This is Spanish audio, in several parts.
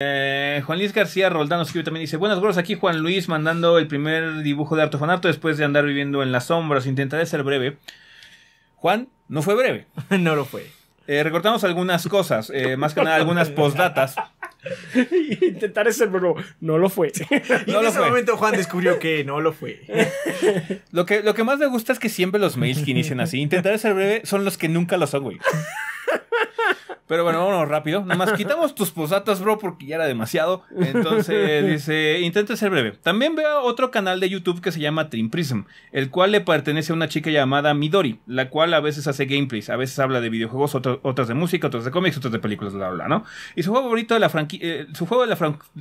Eh, Juan Luis García Roldán nos escribe también dice Buenas gros aquí Juan Luis mandando el primer dibujo de Arto después de andar viviendo en las sombras. Intentaré ser breve. Juan, no fue breve. no lo fue. Eh, recortamos algunas cosas, eh, más que nada algunas postdatas. Intentar ser breve no lo fue. y en lo ese momento Juan descubrió que no lo fue. Lo que, lo que más me gusta es que siempre los mails que inician así, intentaré ser breve, son los que nunca lo son, güey. Pero bueno, vámonos rápido. Nada más quitamos tus posatas, bro, porque ya era demasiado. Entonces dice, intenta ser breve. También veo otro canal de YouTube que se llama Trim Prism, el cual le pertenece a una chica llamada Midori, la cual a veces hace gameplays, a veces habla de videojuegos, otras de música, otras de cómics, otras de películas, bla, bla, ¿no? Y su juego favorito de la franquicia, eh, su juego, de la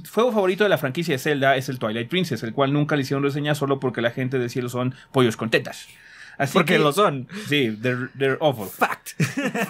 favorito de la franquicia de Zelda es el Twilight Princess, el cual nunca le hicieron reseña solo porque la gente de cielo son pollos contentas. Así porque lo son. Sí, they're, they're awful. Fuck.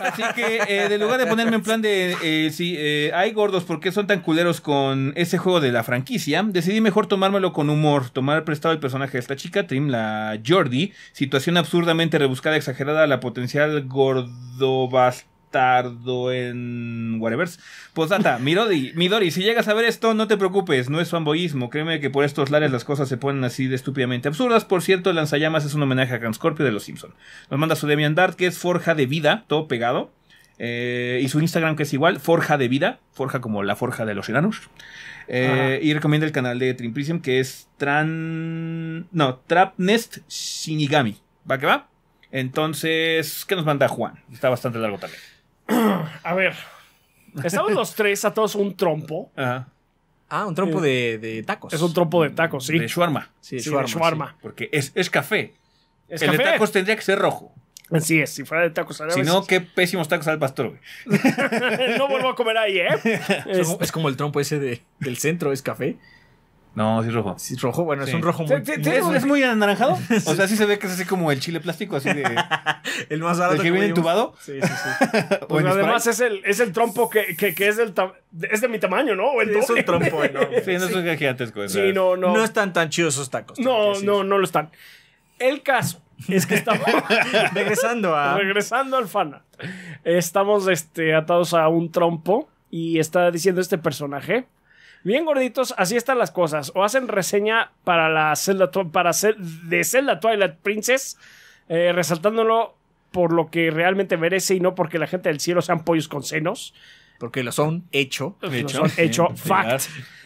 Así que, eh, de lugar de ponerme en plan de, eh, Si eh, hay gordos, ¿por qué son tan culeros con ese juego de la franquicia? Decidí mejor tomármelo con humor, tomar prestado el personaje de esta chica, Trim, la Jordi, situación absurdamente rebuscada, exagerada, la potencial gordobas tardo en whatever. data, Midori, Midori, si llegas a ver esto, no te preocupes, no es fanboyismo. Créeme que por estos lares las cosas se ponen así de estúpidamente absurdas. Por cierto, lanzallamas es un homenaje a Scorpio de los Simpson. Nos manda su Demian Dart, que es Forja de Vida, todo pegado. Eh, y su Instagram, que es igual, Forja de Vida, Forja como la Forja de los Enanos. Eh, y recomienda el canal de Trimprism, que es Tran. No, Trapnest Shinigami. ¿Va que va? Entonces, ¿qué nos manda Juan? Está bastante largo también. A ver. Estamos los tres a todos un trompo. Ah, un trompo de, tacos. Es un trompo de tacos, sí. De Shuarma. Sí, sí de porque es, café. el de tacos tendría que ser rojo. Así es, si fuera de tacos Si no, qué pésimos tacos al pastor. no vuelvo a comer ahí, ¿eh? es, como este el trompo ese del centro, es café. No, sí rojo. Sí, rojo, bueno, es un rojo muy... ¿Sí, es muy anaranjado? o sea, sí se ve que es así como el chile plástico, así de... el más barato. El que viene entubado. Sí, sí, sí. pues además es el, es el trompo que, que, es, del es de mi tamaño, ¿no? es un trompo enorme. sí, no es un gigantesco. sí, no, no. No están tan chidos esos tacos. No, no, no, lo están. El caso es que estamos... regresando a... Regresando al Fana. Estamos este, atados a un trompo y está diciendo este personaje Bien gorditos, así están las cosas. O hacen reseña para la Zelda, para de Zelda Twilight Princess, eh, resaltándolo por lo que realmente merece y no porque la gente del cielo sean pollos con senos porque lo son hecho. Lo son hecho fact.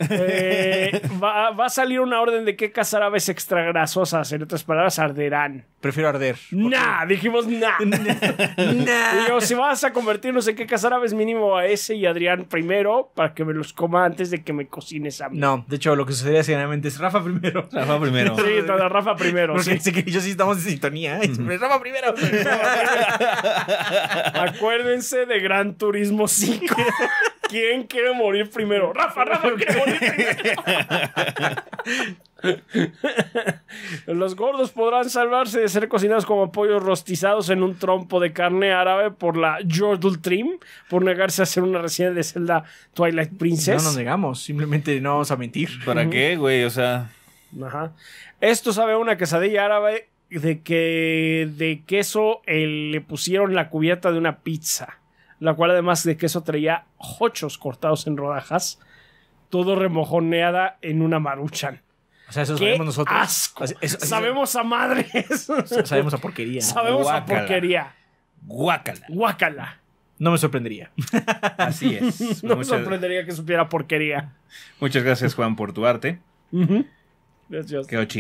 Eh, va, a salir una orden de que cazar aves grasosas, En otras palabras, arderán. Prefiero arder. Nah, dijimos nah. nah. Digo, si vas a convertirnos en qué cazar aves mínimo a ese y Adrián primero para que me los coma antes de que me cocines a mí. No, de hecho, lo que sucedería generalmente es Rafa primero. Rafa primero. sí, toda Rafa primero. Porque yo sí estamos en sintonía. ¿eh? Rafa primero. Acuérdense de Gran Turismo 5. ¿Quién quiere morir primero? Rafa, Rafa quiere morir primero. Los gordos podrán salvarse de ser cocinados como pollos rostizados en un trompo de carne árabe por la Jordul Trim, por negarse a hacer una recién de Zelda Twilight Princess. No nos negamos, simplemente no vamos a mentir. ¿Para qué, güey? O sea. Ajá. Esto sabe a una quesadilla árabe de que de queso eh, le pusieron la cubierta de una pizza la cual además de queso traía hochos cortados en rodajas, todo remojoneada en una maruchan. O sea, eso sabemos nosotros. Asco. sabemos a madres. Sabemos a porquería. Sabemos a porquería. Guácala. Guácala. No me sorprendería. Así es. no me sorprendería que supiera porquería. Muchas gracias, Juan, por tu arte. Gracias. Quedó chido.